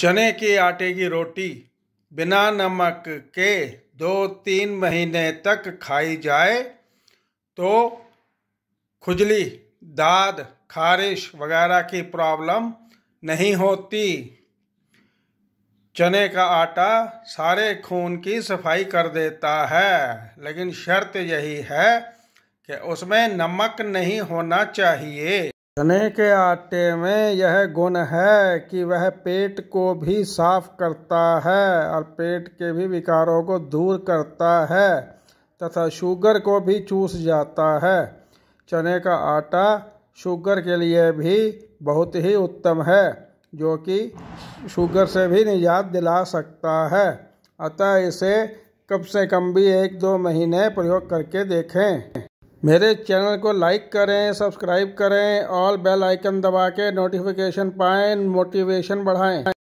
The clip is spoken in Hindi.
चने के आटे की रोटी बिना नमक के दो तीन महीने तक खाई जाए तो खुजली दाद खारिश वगैरह की प्रॉब्लम नहीं होती चने का आटा सारे खून की सफाई कर देता है लेकिन शर्त यही है कि उसमें नमक नहीं होना चाहिए चने के आटे में यह गुण है कि वह पेट को भी साफ करता है और पेट के भी विकारों को दूर करता है तथा शुगर को भी चूस जाता है चने का आटा शुगर के लिए भी बहुत ही उत्तम है जो कि शुगर से भी निजात दिला सकता है अतः इसे कम से कम भी एक दो महीने प्रयोग करके देखें मेरे चैनल को लाइक करें सब्सक्राइब करें ऑल बेल आइकन दबा के नोटिफिकेशन पाएँ मोटिवेशन बढ़ाएं